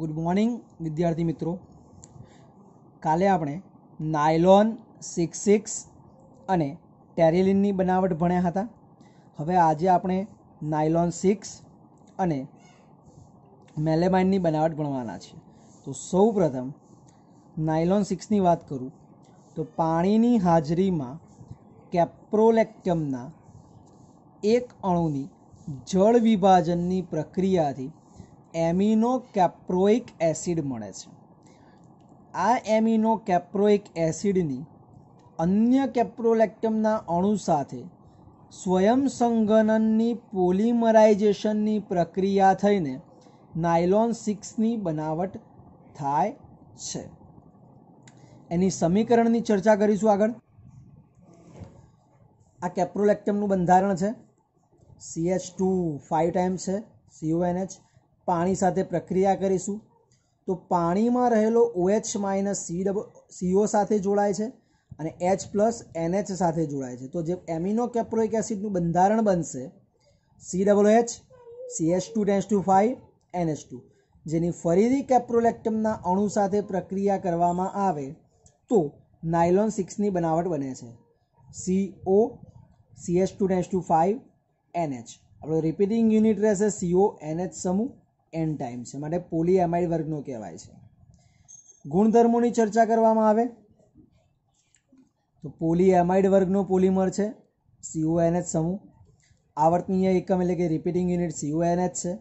good morning વિદ્યાર્થી મિત્રો કાલે આપણે નાયલોન સિક્સ સિક્સ અને ટેરેલિનની બનાવટ ભણ્યા હતા હવે આજે આપણે નાયલોન સિક્સ અને મેલેમાઇનની બનાવટ ભણવાના છે તો સૌ પ્રથમ નાયલોન સિક્સની વાત કરું તો પાણીની હાજરીમાં કેપ્રોલેક્ટમના એક અણુની જળ વિભાજનની પ્રક્રિયાથી એમિનો કેપ્રોઇક એસિડ મળે છે આ એમિનો કેપ્રોઇક એસિડની અન્ય કેપ્રોલેક્ટમના અણુ સાથે સ્વયં સંગનનની પોલિમરાઇઝેશનની પ્રક્રિયા થઈને નાયલોન સિક્સની બનાવટ થાય છે એની સમીકરણની ચર્ચા કરીશું આગળ આ કેપ્રોલેક્ટમનું બંધારણ છે સીએચ ટુ ફાઇવ ટાઈમ્સ છે સીઓએનએચ પાણી સાથે પ્રક્રિયા કરીશું તો પાણીમાં રહેલો OH minus C double CO સાથે જોડાય છે અને એચ પ્લસ એનએચ સાથે જોડાય છે તો જે એમિનો કેપ્રોઇક એસિડનું બંધારણ બનશે C double H C H two tens two five NH two જેની ફરીથી કેપ્રોલેક્ટમના અણુ સાથે પ્રક્રિયા કરવામાં આવે તો નાયલોન સિક્સની બનાવટ બને છે CO H two tens two five NH આપણો રિપીટિંગ યુનિટ રહેશે સીઓ એનએચ સમૂહ એન ટાઈમ છે માટે પોલી એમાઇડ વર્ગનો કહેવાય છે ગુણધર્મોની ચર્ચા કરવામાં આવે તો પોલી પોલીએમાઇડ વર્ગનો પોલિમર છે સીઓએનએચ સમૂહ આવર્તનીય એકમ એટલે કે રિપીટિંગ યુનિટ સીઓએનએચ છે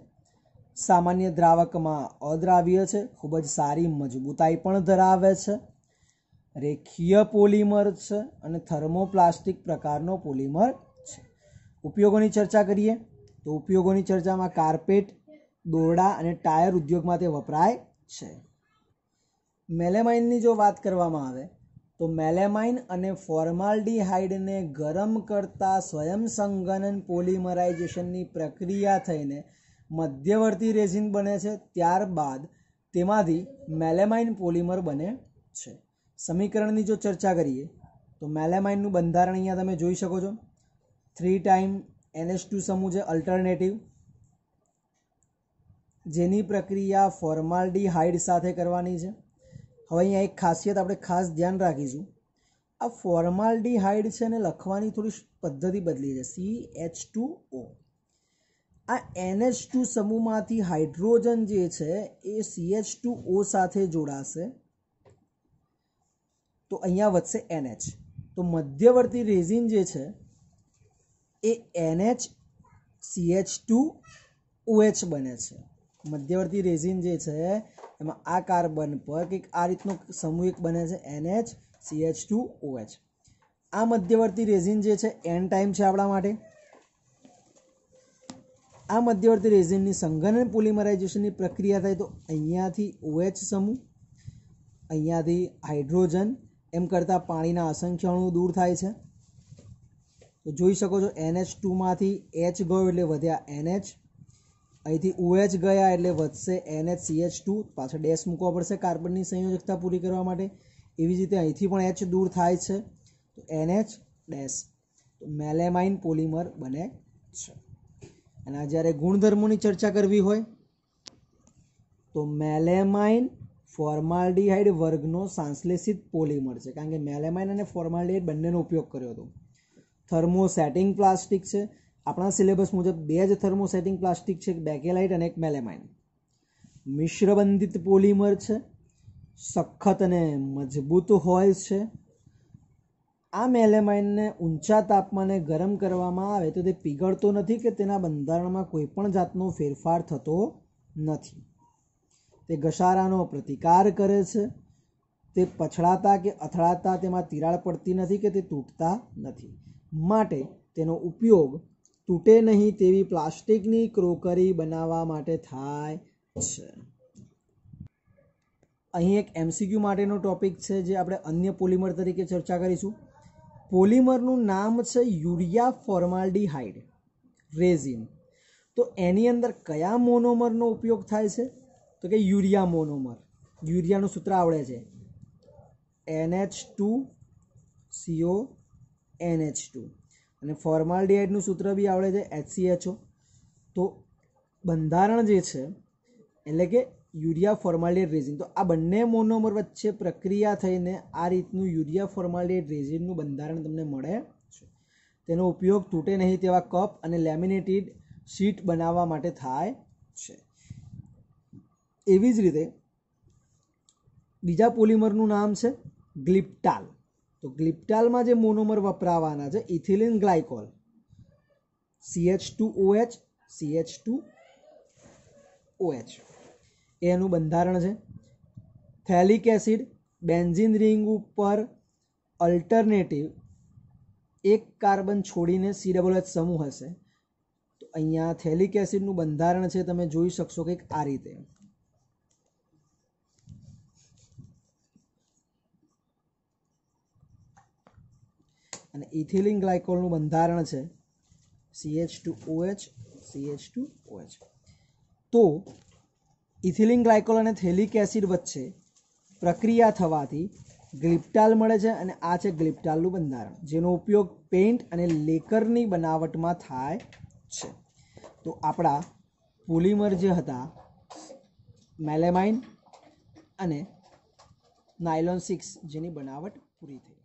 સામાન્ય દ્રાવકમાં અદ્રાવ્ય છે ખૂબ જ સારી મજબૂતાઈ પણ ધરાવે છે રેખીય પોલિમર છે અને થર્મોપ્લાસ્ટિક પ્રકારનો પોલિમર છે ઉપયોગોની ચર્ચા કરીએ તો ઉપયોગોની ચર્ચામાં કાર્પેટ દોરડા અને ટાયર ઉદ્યોગમાં તે વપરાય છે મેલેમાઇનની જો વાત કરવામાં આવે તો મેલેમાઇન અને ફોર્માલ્ડીહાઇડને ગરમ કરતા સ્વયંસંગનન પોલિમરાઇઝેશનની પ્રક્રિયા થઈને મધ્યવર્તી રેઝિન બને છે ત્યારબાદ તેમાંથી મેલેમાઇન પોલિમર બને છે સમીકરણની જો ચર્ચા કરીએ તો મેલેમાઇનનું બંધારણ અહીંયા તમે જોઈ શકો છો થ્રી ટાઈમ એનએચ ટુ સમૂહ છે અલ્ટરનેટિવ જેની પ્રક્રિયા ફોર્માલ્ડીહાઇડ સાથે કરવાની છે હવે અહીંયા એક ખાસિયત આપણે ખાસ ધ્યાન રાખીશું આ ફોર્માલ્ડીહાઇડ છે ને લખવાની થોડી પદ્ધતિ બદલી છે સી એચ ટુ ઓ આ એનએચ ટુ સમૂહમાંથી હાઇડ્રોજન જે છે એ સી એચ ટુ ઓ સાથે જોડાશે તો અહીંયા વધશે એનએચ તો મધ્યવર્તી રેઝિન જે છે એ NH C H two OH બને છે મધ્યવર્તી રેઝિન જે છે એમાં આ કાર્બન પર કંઈક આ રીતનું સમૂહિક બને છે એનએચ સીએચ ટુ ઓએચ આ મધ્યવર્તી રેઝિન જે છે એન ટાઈમ છે આપણા માટે આ મધ્યવર્તી રેઝિનની સંઘનન પોલિમરાઇઝેશનની પ્રક્રિયા થાય તો અહીંયાથી ઓએચ સમૂહ અહીંયાથી હાઇડ્રોજન એમ કરતાં પાણીના અસંખ્ય અણુ દૂર થાય છે તો જોઈ શકો છો એનએચ ટુમાંથી એચ ગયો એટલે વધ્યા એનએચ અહીંથી ઓએચ ગયા એટલે વધશે એનએચ સીએચ ટુ પાછળ ડેશ મૂકવા પડશે કાર્બનની સંયોજકતા પૂરી કરવા માટે એવી જ રીતે અહીંથી પણ એચ દૂર થાય છે તો એનએચ ડેશ તો મેલેમાઇન પોલિમર બને છે એના જ્યારે ગુણધર્મોની ચર્ચા કરવી હોય તો મેલેમાઇન ફોર્માલ્ડિહાઇડ વર્ગનો સાંશ્લેષિત પોલિમર છે કારણ કે મેલેમાઇન અને ફોર્માલ્ડિહાઇડ બંનેનો ઉપયોગ કર્યો હતો થર્મોસેટિંગ પ્લાસ્ટિક છે આપણા સિલેબસ મુજબ બે જ થર્મોસેટિંગ પ્લાસ્ટિક છે એક બેકેલાઇટ અને એક મેલેમાઇન મિશ્રબંધિત પોલિમર છે સખત અને મજબૂત હોય છે આ મેલેમાઇનને ઊંચા તાપમાને ગરમ કરવામાં આવે તો તે પીગળતો નથી કે તેના બંધારણમાં કોઈ પણ જાતનો ફેરફાર થતો નથી તે ઘસારાનો પ્રતિકાર કરે છે તે પછડાતા કે અથડાતા તેમાં તિરાડ પડતી નથી કે તે તૂટતા નથી માટે તેનો ઉપયોગ તૂટે નહીં તેવી પ્લાસ્ટિકની ક્રોકરી બનાવવા માટે થાય છે અહીં એક એમસીક્યુ માટેનો ટોપિક છે જે આપણે અન્ય પોલિમર તરીકે ચર્ચા કરીશું પોલિમરનું નામ છે યુરિયા ફોર્માલ્ડીહાઇડ રેઝિન તો એની અંદર કયા મોનોમરનો ઉપયોગ થાય છે તો કે યુરિયા મોનોમર યુરિયાનું સૂત્ર આવડે છે NH two CO NH two અને ફોર્માલડીહાઇડનું સૂત્ર બી આવડે છે એચસીએચઓ તો બંધારણ જે છે એટલે કે યુરિયા ફોર્માલડેડ રેઝિન તો આ બંને મોનોમર વચ્ચે પ્રક્રિયા થઈને આ રીતનું યુરિયા ફોર્માલડેડ રેઝિનનું બંધારણ તમને મળે છે તેનો ઉપયોગ તૂટે નહીં તેવા કપ અને લેમિનેટેડ શીટ બનાવવા માટે થાય છે એવી જ રીતે બીજા પોલિમરનું નામ છે ગ્લિપ્ટાલ તો ગ્લિપ્ટાલમાં જે મોનોમર વપરાવાના છે ethylene glycol CH two OH CH two OH એનું બંધારણ છે થેલિક એસિડ બેન્ઝિન રિંગ ઉપર અલ્ટરનેટિવ એક કાર્બન છોડીને સી ડબલ એચ સમૂહ હશે તો અહીંયા થેલિક એસિડનું બંધારણ છે તમે જોઈ શકશો કંઈક આ રીતે અને ઇથિલિન ગ્લાયકોલનું બંધારણ છે C H two OH CH two OH તો ઇથિલિન ગ્લાયકોલ અને થેલિક એસિડ વચ્ચે પ્રક્રિયા થવાથી ગ્લિપ્ટાલ મળે છે અને આ છે ગ્લિપ્ટાલનું બંધારણ જેનો ઉપયોગ પેઇન્ટ અને લેકરની બનાવટમાં થાય છે તો આપણા પોલિમર જે હતા મેલેમાઇન અને નાયલોન સિક્સ જેની બનાવટ પૂરી થઈ